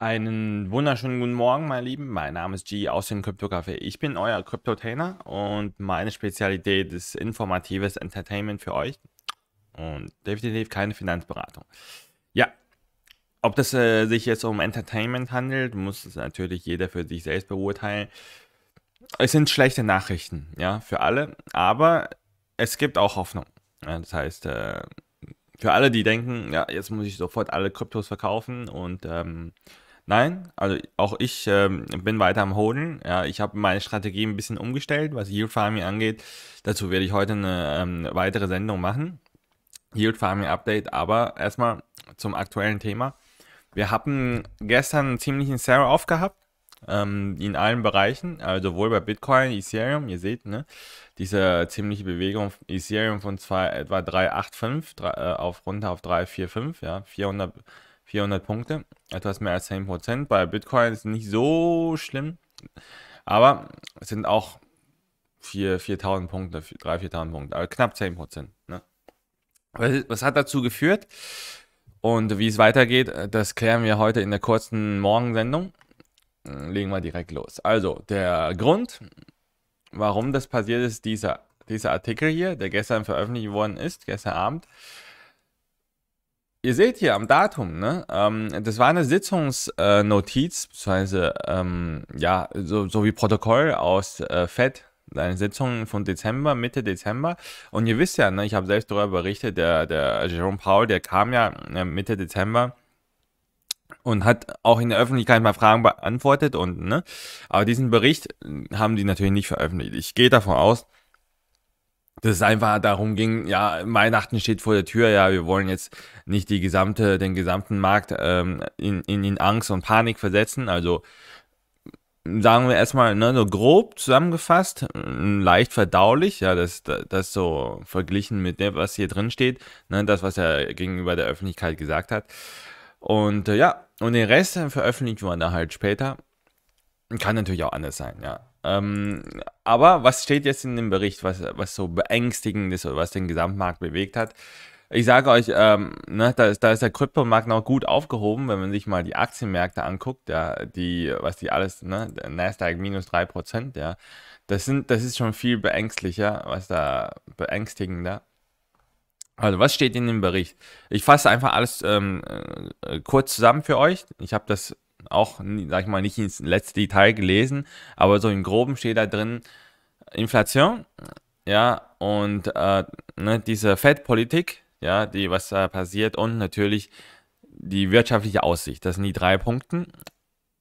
Einen wunderschönen guten Morgen, meine Lieben. Mein Name ist G aus dem Crypto-Café. Ich bin euer Crypto-Tainer und meine Spezialität ist informatives Entertainment für euch und definitiv keine Finanzberatung. Ja, ob das äh, sich jetzt um Entertainment handelt, muss es natürlich jeder für sich selbst beurteilen. Es sind schlechte Nachrichten, ja, für alle, aber es gibt auch Hoffnung. Ja, das heißt, äh, für alle, die denken, ja, jetzt muss ich sofort alle Kryptos verkaufen und ähm, Nein, also auch ich ähm, bin weiter am Hoden. Ja, ich habe meine Strategie ein bisschen umgestellt, was Yield Farming angeht. Dazu werde ich heute eine ähm, weitere Sendung machen. Yield Farming Update, aber erstmal zum aktuellen Thema. Wir hatten gestern einen ziemlichen Sell-Off gehabt ähm, in allen Bereichen, also sowohl bei Bitcoin, Ethereum, ihr seht, ne, diese ziemliche Bewegung Ethereum von zwei, etwa 3,85 äh, auf runter auf 3,45, ja, 400 400 Punkte, etwas also mehr als 10%. Bei Bitcoin ist nicht so schlimm, aber es sind auch 4.000 Punkte, 3.000, 4.000 Punkte, Aber knapp 10%. Ne? Was, was hat dazu geführt und wie es weitergeht, das klären wir heute in der kurzen Morgensendung. Hm, legen wir direkt los. Also, der Grund, warum das passiert ist, dieser, dieser Artikel hier, der gestern veröffentlicht worden ist, gestern Abend, ihr seht hier am Datum, ne? Ähm, das war eine Sitzungsnotiz, äh, beziehungsweise ähm, ja, so, so, wie Protokoll aus äh, FED, eine Sitzung von Dezember, Mitte Dezember. Und ihr wisst ja, ne, ich habe selbst darüber berichtet, der, der Jerome Powell, der kam ja äh, Mitte Dezember und hat auch in der Öffentlichkeit mal Fragen beantwortet und ne, aber diesen Bericht haben die natürlich nicht veröffentlicht. Ich gehe davon aus, dass es einfach darum ging, ja, Weihnachten steht vor der Tür, ja, wir wollen jetzt nicht die gesamte, den gesamten Markt ähm, in, in, in Angst und Panik versetzen. Also sagen wir erstmal, ne, so grob zusammengefasst, ähm, leicht verdaulich, ja, das, das so verglichen mit dem, was hier drin steht, ne, das, was er gegenüber der Öffentlichkeit gesagt hat. Und äh, ja, und den Rest veröffentlicht wir dann halt später. Kann natürlich auch anders sein, ja. Ähm, aber was steht jetzt in dem Bericht, was, was so beängstigend ist oder was den Gesamtmarkt bewegt hat? Ich sage euch, ähm, ne, da, ist, da ist der Kryptomarkt noch gut aufgehoben, wenn man sich mal die Aktienmärkte anguckt, ja, die, was die alles, ne, Nasdaq minus 3%, ja, das, sind, das ist schon viel beängstlicher, was da beängstigender. Also, was steht in dem Bericht? Ich fasse einfach alles ähm, äh, kurz zusammen für euch. Ich habe das auch, sag ich mal, nicht ins letzte Detail gelesen, aber so im Groben steht da drin Inflation, ja, und äh, ne, diese Fed-Politik, ja, die, was da passiert und natürlich die wirtschaftliche Aussicht. Das sind die drei Punkte.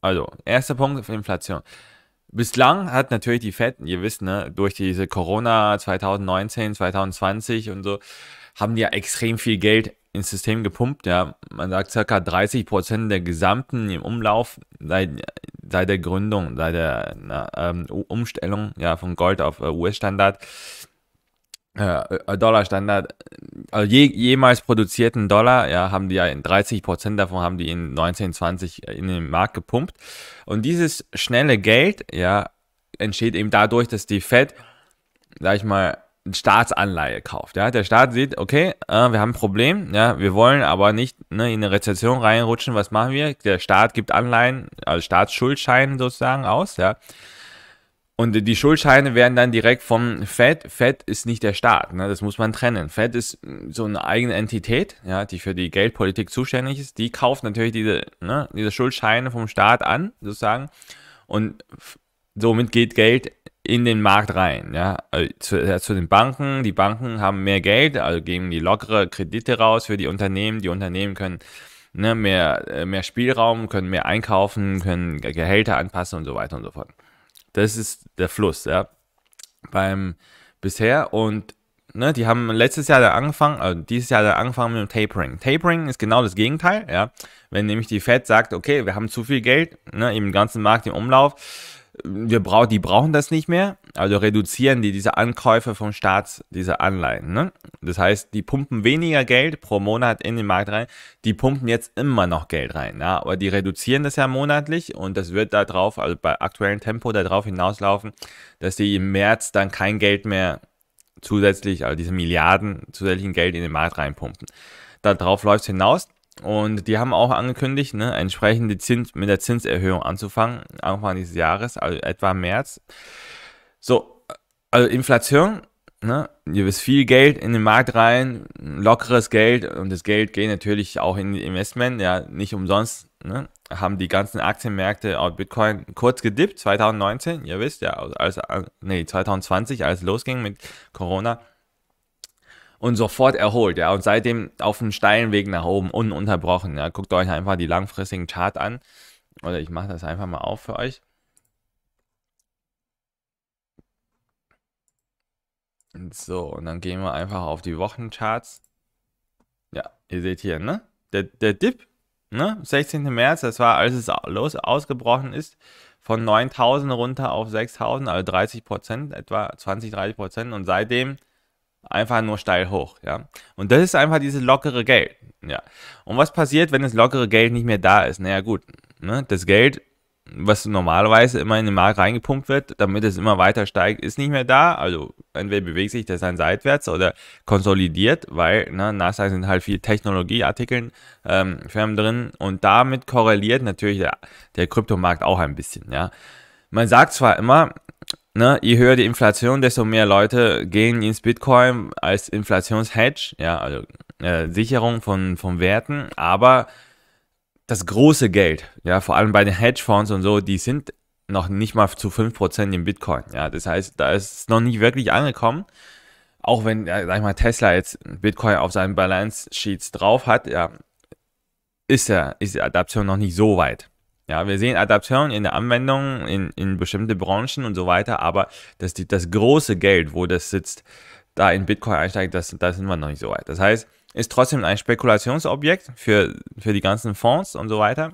Also, erster Punkt, Inflation. Bislang hat natürlich die Fed, ihr wisst, ne, durch diese Corona 2019, 2020 und so, haben die ja extrem viel Geld ins System gepumpt. Ja, man sagt circa 30 Prozent der gesamten im Umlauf seit, seit der Gründung, seit der na, ähm, Umstellung ja, von Gold auf äh, US-Standard, äh, äh, Dollar-Standard, also je, jemals produzierten Dollar, ja, haben die ja in 30 Prozent davon haben die in 1920 äh, in den Markt gepumpt. Und dieses schnelle Geld, ja, entsteht eben dadurch, dass die Fed, sag ich mal, Staatsanleihe kauft. Ja, der Staat sieht, okay, äh, wir haben ein Problem, ja, wir wollen aber nicht ne, in eine Rezession reinrutschen. Was machen wir? Der Staat gibt Anleihen, also Staatsschuldscheine sozusagen aus, ja. Und die Schuldscheine werden dann direkt vom Fed. Fed ist nicht der Staat, ne? das muss man trennen. Fed ist hm, so eine eigene Entität, ja, die für die Geldpolitik zuständig ist. Die kauft natürlich diese, ne, diese Schuldscheine vom Staat an, sozusagen. Und somit geht Geld in den Markt rein, ja, äh, zu, zu, den Banken. Die Banken haben mehr Geld, also geben die lockere Kredite raus für die Unternehmen. Die Unternehmen können ne, mehr, äh, mehr Spielraum, können mehr einkaufen, können Gehälter anpassen und so weiter und so fort. Das ist der Fluss, ja, beim bisher und ne, die haben letztes Jahr dann angefangen, also dieses Jahr dann angefangen mit dem Tapering. Tapering ist genau das Gegenteil, ja, wenn nämlich die Fed sagt, okay, wir haben zu viel Geld, ne, im ganzen Markt im Umlauf, wir brauchen, die brauchen das nicht mehr, also reduzieren die diese Ankäufe vom Staat, diese Anleihen. Ne? Das heißt, die pumpen weniger Geld pro Monat in den Markt rein, die pumpen jetzt immer noch Geld rein, ja? aber die reduzieren das ja monatlich und das wird darauf, also bei aktuellem Tempo darauf hinauslaufen, dass die im März dann kein Geld mehr zusätzlich, also diese Milliarden zusätzlichen Geld in den Markt reinpumpen. Darauf läuft es hinaus. Und die haben auch angekündigt, ne, entsprechend Zins, mit der Zinserhöhung anzufangen, Anfang dieses Jahres, also etwa März. So, also Inflation, ne, ihr wisst viel Geld in den Markt rein, lockeres Geld und das Geld geht natürlich auch in Investment, ja, nicht umsonst, ne, haben die ganzen Aktienmärkte auf Bitcoin kurz gedippt, 2019, ihr wisst ja, als, als, nee, 2020, als es losging mit Corona und sofort erholt, ja, und seitdem auf einem steilen Weg nach oben, ununterbrochen, ja. Guckt euch einfach die langfristigen Chart an. Oder ich mache das einfach mal auf für euch. So, und dann gehen wir einfach auf die Wochencharts. Ja, ihr seht hier, ne? Der, der Dip, ne? 16. März, das war, als es los ausgebrochen ist, von 9000 runter auf 6000, also 30 Prozent, etwa 20, 30 Prozent. Und seitdem einfach nur steil hoch, ja. Und das ist einfach dieses lockere Geld, ja. Und was passiert, wenn das lockere Geld nicht mehr da ist? Naja, gut, ne? das Geld, was normalerweise immer in den Markt reingepumpt wird, damit es immer weiter steigt, ist nicht mehr da. Also entweder bewegt sich das dann seitwärts oder konsolidiert, weil ne, Nasdaq sind halt viele Technologieartikeln, ähm, Firmen drin und damit korreliert natürlich der, der Kryptomarkt auch ein bisschen, ja. Man sagt zwar immer, ne, je höher die Inflation, desto mehr Leute gehen ins Bitcoin als Inflationshedge, ja, also äh, Sicherung von, von Werten, aber das große Geld, ja, vor allem bei den Hedgefonds und so, die sind noch nicht mal zu 5% im Bitcoin, ja, das heißt, da ist es noch nicht wirklich angekommen, auch wenn, ja, sag ich mal, Tesla jetzt Bitcoin auf seinen Balance Sheets drauf hat, ja, ist, ja, ist die Adaption noch nicht so weit. Ja, wir sehen Adaption in der Anwendung in, in bestimmte Branchen und so weiter, aber das, das große Geld, wo das sitzt, da in Bitcoin einsteigt, das, da sind wir noch nicht so weit. Das heißt, ist trotzdem ein Spekulationsobjekt für, für die ganzen Fonds und so weiter.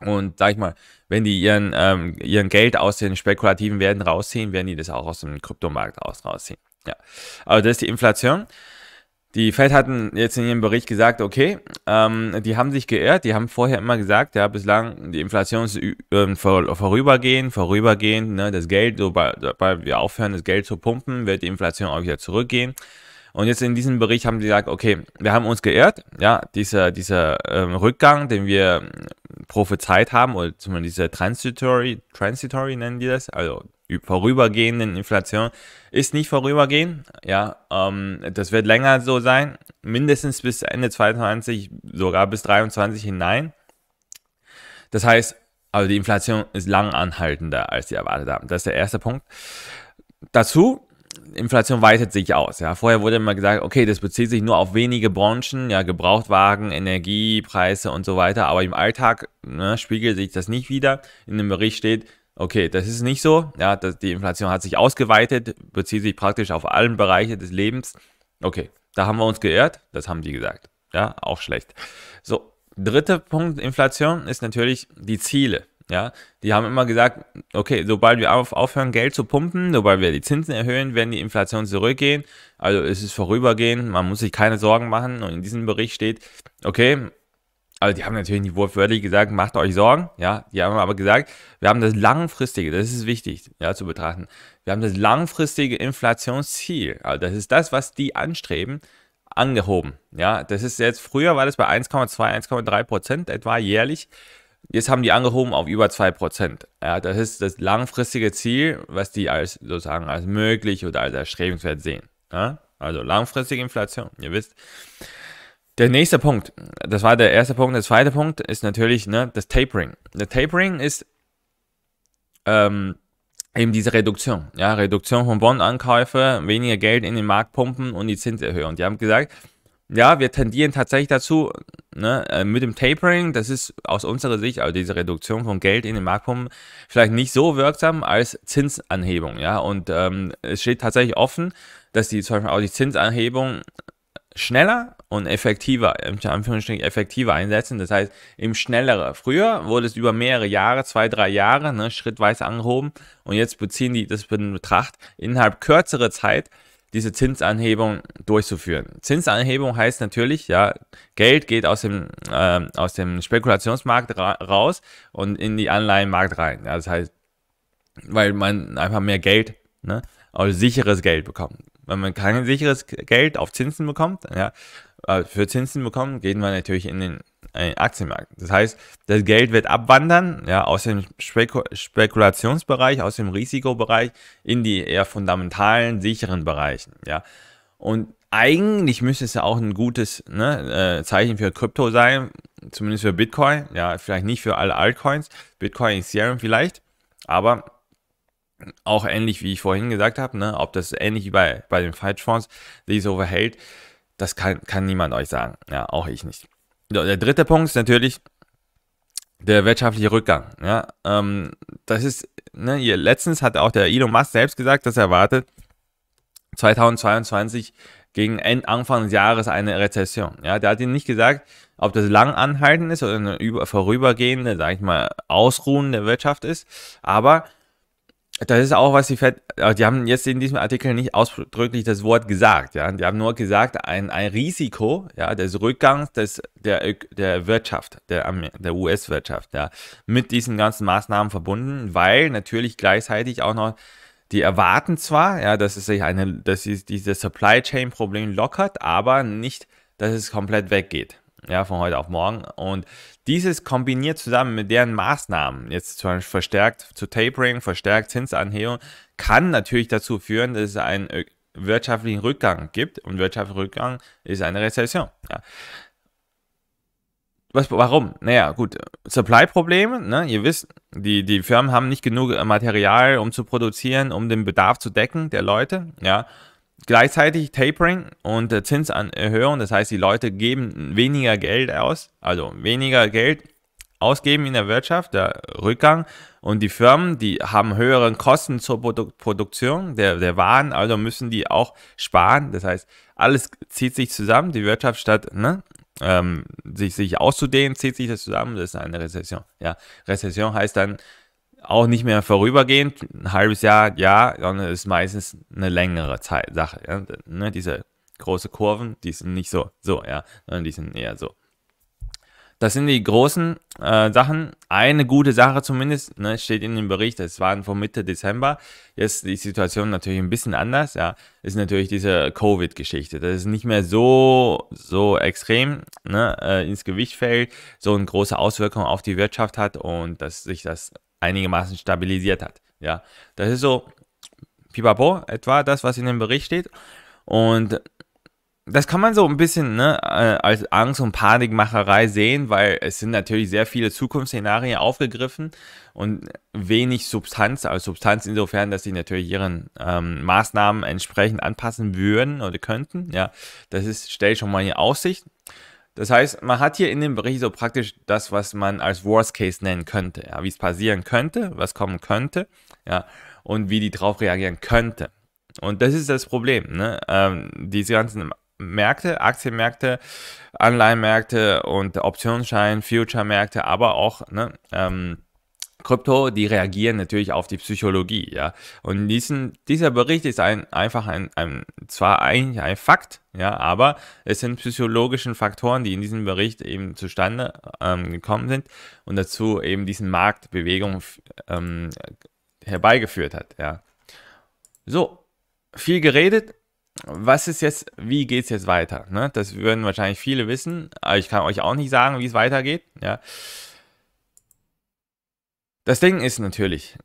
Und sag ich mal, wenn die ihren, ähm, ihren Geld aus den spekulativen Werten rausziehen, werden die das auch aus dem Kryptomarkt rausziehen. Ja. Aber das ist die Inflation. Die Fed hatten jetzt in ihrem Bericht gesagt, okay, ähm, die haben sich geirrt, die haben vorher immer gesagt, ja, bislang die Inflation ist äh, vorübergehend, vorübergehend, ne, das Geld, sobald wir aufhören, das Geld zu pumpen, wird die Inflation auch wieder zurückgehen. Und jetzt in diesem Bericht haben sie gesagt, okay, wir haben uns geirrt, ja, dieser, dieser ähm, Rückgang, den wir prophezeit haben, oder zumindest dieser Transitory, Transitory nennen die das, also vorübergehenden Inflation ist nicht vorübergehend. Ja, ähm, das wird länger so sein, mindestens bis Ende 2020, sogar bis 2023 hinein. Das heißt, also die Inflation ist lang anhaltender, als sie erwartet haben. Das ist der erste Punkt. Dazu Inflation weitet sich aus. Ja. Vorher wurde immer gesagt, okay, das bezieht sich nur auf wenige Branchen, ja, Gebrauchtwagen, Energiepreise und so weiter. Aber im Alltag ne, spiegelt sich das nicht wieder. In dem Bericht steht, okay, das ist nicht so. Ja, das, die Inflation hat sich ausgeweitet, bezieht sich praktisch auf allen Bereiche des Lebens. Okay, da haben wir uns geirrt, das haben die gesagt. Ja, auch schlecht. So, dritter Punkt Inflation ist natürlich die Ziele. Ja, die haben immer gesagt, okay, sobald wir auf, aufhören, Geld zu pumpen, sobald wir die Zinsen erhöhen, werden die Inflation zurückgehen. Also es ist vorübergehend, man muss sich keine Sorgen machen. Und in diesem Bericht steht, okay, also die haben natürlich nicht wortwörtlich gesagt, macht euch Sorgen, ja. Die haben aber gesagt, wir haben das langfristige, das ist wichtig, ja, zu betrachten. Wir haben das langfristige Inflationsziel, also das ist das, was die anstreben, angehoben, ja. Das ist jetzt, früher war das bei 1,2, 1,3 Prozent etwa jährlich. Jetzt haben die angehoben auf über 2 Prozent. Ja, das ist das langfristige Ziel, was die als sozusagen als möglich oder als erstrebenswert sehen. Ja? Also langfristige Inflation, ihr wisst. Der nächste Punkt, das war der erste Punkt. Der zweite Punkt ist natürlich ne, das Tapering. Der Tapering ist ähm, eben diese Reduktion. Ja, Reduktion von Bondankäufe, weniger Geld in den Markt pumpen und die Zinserhöhung. Die haben gesagt, ja, wir tendieren tatsächlich dazu, ne, äh, mit dem Tapering, das ist aus unserer Sicht, also diese Reduktion von Geld in den Marktpumpen, vielleicht nicht so wirksam als Zinsanhebung. Ja, und ähm, es steht tatsächlich offen, dass die zum Beispiel auch die Zinsanhebung schneller und effektiver, in Anführungsstrichen effektiver einsetzen. Das heißt, eben schnellere. Früher wurde es über mehrere Jahre, zwei, drei Jahre, ne, schrittweise angehoben. Und jetzt beziehen die das in Betracht, innerhalb kürzerer Zeit diese Zinsanhebung durchzuführen. Zinsanhebung heißt natürlich, ja, Geld geht aus dem, äh, aus dem Spekulationsmarkt ra raus und in die Anleihenmarkt rein. Ja, das heißt, weil man einfach mehr Geld, ne, also sicheres Geld bekommt. Wenn man kein sicheres Geld auf Zinsen bekommt, ja, für Zinsen bekommen, gehen wir natürlich in äh, den Aktienmarkt. Das heißt, das Geld wird abwandern, ja, aus dem Spekul Spekulationsbereich, aus dem Risikobereich in die eher fundamentalen, sicheren Bereichen, ja. Und eigentlich müsste es ja auch ein gutes ne, äh, Zeichen für Krypto sein, zumindest für Bitcoin, ja, vielleicht nicht für alle Altcoins, Bitcoin, Ethereum vielleicht, aber auch ähnlich wie ich vorhin gesagt habe, ne, ob das ähnlich wie bei, bei den Fight-Fonds sich so verhält, das kann, kann niemand euch sagen. Ja, auch ich nicht. Der dritte Punkt ist natürlich der wirtschaftliche Rückgang. Ja, ähm, das ist, ne, letztens hat auch der Elon Musk selbst gesagt, dass er erwartet, 2022 gegen End, Anfang des Jahres eine Rezession. Ja, der hat ihnen nicht gesagt, ob das lang anhalten ist oder eine über, vorübergehende, sag ich mal, Ausruhen der Wirtschaft ist, aber das ist auch, was die Fed, äh, die haben jetzt in diesem Artikel nicht ausdrücklich das Wort gesagt, ja. Die haben nur gesagt, ein, ein Risiko, ja, des Rückgangs des, der, der Wirtschaft, der, der US-Wirtschaft, ja, mit diesen ganzen Maßnahmen verbunden, weil natürlich gleichzeitig auch noch die erwarten zwar, ja, dass es sich eine, dass sie dieses Supply Chain Problem lockert, aber nicht, dass es komplett weggeht, ja, von heute auf morgen. Und dieses kombiniert zusammen mit deren Maßnahmen, jetzt zum Beispiel verstärkt zu Tapering, verstärkt Zinsanhebung, kann natürlich dazu führen, dass es einen äh, wirtschaftlichen Rückgang gibt und wirtschaftlicher Rückgang ist eine Rezession. Ja. Was, warum? Naja, gut, Supply-Probleme, ne? ihr wisst, die, die Firmen haben nicht genug Material, um zu produzieren, um den Bedarf zu decken der Leute, ja, gleichzeitig Tapering und äh, Zinserhöhung, das heißt, die Leute geben weniger Geld aus, also weniger Geld ausgeben in der Wirtschaft, der Rückgang. Und die Firmen, die haben höhere Kosten zur Produ Produktion der, der Waren, also müssen die auch sparen. Das heißt, alles zieht sich zusammen. Die Wirtschaft statt ne, ähm, sich, sich auszudehnen, zieht sich das zusammen. Das ist eine Rezession. Ja, Rezession heißt dann, auch nicht mehr vorübergehend, ein halbes Jahr, ja, sondern es ist meistens eine längere Zeit, Sache. Ja? Ne, diese großen Kurven, die sind nicht so, so, ja, sondern die sind eher so. Das sind die großen äh, Sachen. Eine gute Sache zumindest, ne, steht in dem Bericht, es waren vor Mitte Dezember. Jetzt die Situation natürlich ein bisschen anders, ja, ist natürlich diese Covid-Geschichte. Das ist nicht mehr so, so extrem ne, äh, ins Gewicht fällt, so eine große Auswirkung auf die Wirtschaft hat und dass sich das einigermaßen stabilisiert hat. Ja, das ist so pipapo, etwa das, was in dem Bericht steht. Und das kann man so ein bisschen ne, äh, als Angst- und Panikmacherei sehen, weil es sind natürlich sehr viele Zukunftsszenarien aufgegriffen und wenig Substanz, also Substanz insofern, dass sie natürlich ihren ähm, Maßnahmen entsprechend anpassen würden oder könnten. Ja, das ist, stelle ich schon mal in Aussicht. Das heißt, man hat hier in dem Bericht so praktisch das, was man als Worst Case nennen könnte, ja, wie es passieren könnte, was kommen könnte, ja, und wie die drauf reagieren könnte. Und das ist das Problem, ne? Ähm, diese ganzen Märkte, Aktienmärkte, Anleihenmärkte und Optionsschein, Future-Märkte, aber auch ne, ähm, Krypto, die reagieren natürlich auf die Psychologie, ja. Und diesen, dieser Bericht ist ein, einfach ein, ein, zwar eigentlich ein Fakt, ja, aber es sind psychologische Faktoren, die in diesem Bericht eben zustande ähm, gekommen sind und dazu eben diesen Marktbewegung ähm, herbeigeführt hat, ja. So, viel geredet. Was ist jetzt, wie geht es jetzt weiter? Ne? Das würden wahrscheinlich viele wissen, aber ich kann euch auch nicht sagen, wie es weitergeht, ja. Das Ding ist natürlich,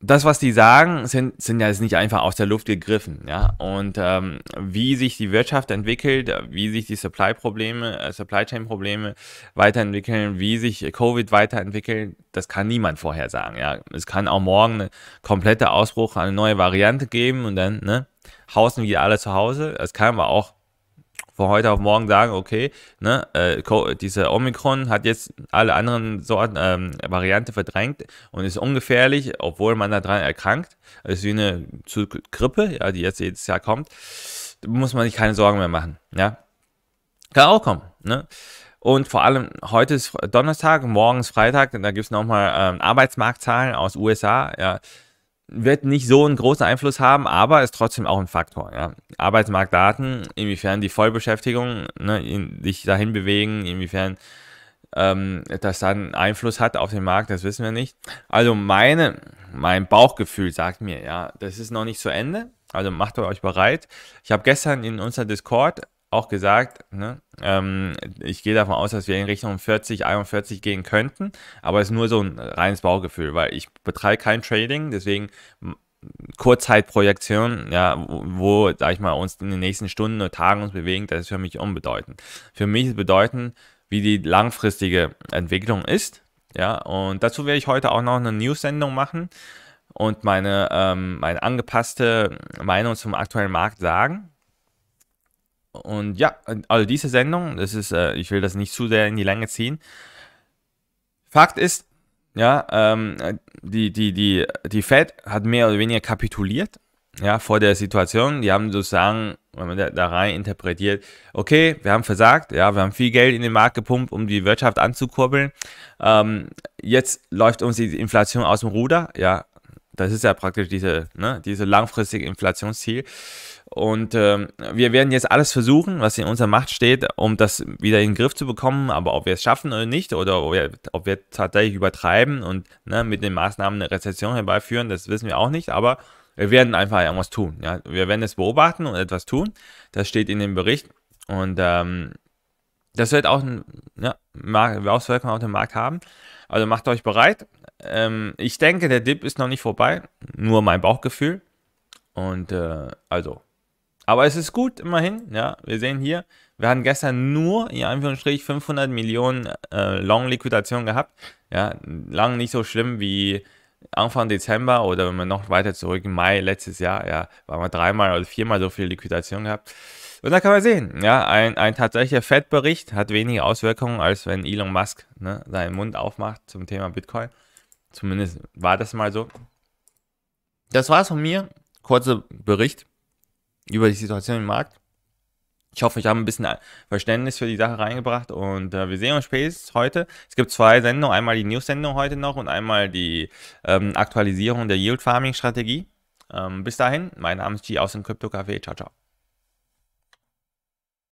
das, was die sagen, sind, sind ja jetzt nicht einfach aus der Luft gegriffen. Ja? Und ähm, wie sich die Wirtschaft entwickelt, wie sich die Supply-Probleme, äh, Supply Chain-Probleme weiterentwickeln, wie sich Covid weiterentwickelt, das kann niemand vorhersagen. Ja? Es kann auch morgen eine komplette Ausbruch, eine neue Variante geben und dann ne, hausen wieder alle zu Hause. Es kann aber auch von heute auf morgen sagen, okay, ne, äh, diese Omikron hat jetzt alle anderen Sorten, ähm, Variante verdrängt und ist ungefährlich, obwohl man daran erkrankt. Also es ist wie eine Grippe, ja, die jetzt jedes Jahr kommt. Da muss man sich keine Sorgen mehr machen. Ja? Kann auch kommen. Ne? Und vor allem, heute ist Donnerstag, morgen ist Freitag, da gibt es nochmal ähm, Arbeitsmarktzahlen aus USA. Ja, wird nicht so einen großen Einfluss haben, aber ist trotzdem auch ein Faktor. Ja. Arbeitsmarktdaten, inwiefern die Vollbeschäftigung ne, in, sich dahin bewegen, inwiefern ähm, das dann Einfluss hat auf den Markt, das wissen wir nicht. Also meine, mein Bauchgefühl sagt mir, ja, das ist noch nicht zu Ende. Also macht euch bereit. Ich habe gestern in unser Discord auch gesagt, ne? ähm, ich gehe davon aus, dass wir in Richtung 40, 41 gehen könnten, aber es ist nur so ein reines Baugefühl, weil ich betreibe kein Trading, deswegen Kurzzeitprojektion, ja, wo, sag ich mal, uns in den nächsten Stunden oder Tagen uns bewegen, das ist für mich unbedeutend. Für mich ist bedeutend, wie die langfristige Entwicklung ist, ja, und dazu werde ich heute auch noch eine News-Sendung machen und meine, ähm, meine angepasste Meinung zum aktuellen Markt sagen, und ja, also diese Sendung, das ist, äh, ich will das nicht zu sehr in die Länge ziehen. Fakt ist, ja, ähm, die, die, die, die Fed hat mehr oder weniger kapituliert, ja, vor der Situation. Die haben sozusagen, wenn man da, da rein interpretiert, okay, wir haben versagt, ja, wir haben viel Geld in den Markt gepumpt, um die Wirtschaft anzukurbeln. Ähm, jetzt läuft uns die Inflation aus dem Ruder, ja. Das ist ja praktisch diese, ne, diese langfristige Inflationsziel. Und äh, wir werden jetzt alles versuchen, was in unserer Macht steht, um das wieder in den Griff zu bekommen. Aber ob wir es schaffen oder nicht, oder ob wir, ob wir tatsächlich übertreiben und ne, mit den Maßnahmen eine Rezession herbeiführen, das wissen wir auch nicht. Aber wir werden einfach irgendwas tun. Ja? Wir werden es beobachten und etwas tun. Das steht in dem Bericht. Und ähm, das wird auch, ein, ja, Auswirkungen auf den Markt haben. Also macht euch bereit. Ähm, ich denke, der Dip ist noch nicht vorbei. Nur mein Bauchgefühl. Und äh, also aber es ist gut, immerhin. Ja, wir sehen hier, wir haben gestern nur in Anführungsstrich 500 Millionen äh, Long-Liquidation gehabt. Ja, lang nicht so schlimm wie Anfang Dezember oder wenn man noch weiter zurück im Mai letztes Jahr, ja, waren wir dreimal oder viermal so viel Liquidation gehabt. Und da kann man sehen, ja, ein, ein tatsächlicher Fettbericht hat weniger Auswirkungen, als wenn Elon Musk ne, seinen Mund aufmacht zum Thema Bitcoin. Zumindest war das mal so. Das war's von mir. Kurzer Bericht über die Situation im Markt. Ich hoffe, ich habe ein bisschen Verständnis für die Sache reingebracht und äh, wir sehen uns spätestens heute. Es gibt zwei Sendungen, einmal die News-Sendung heute noch und einmal die ähm, Aktualisierung der Yield-Farming-Strategie. Ähm, bis dahin, mein Name ist G aus dem Crypto-Café. Ciao, ciao.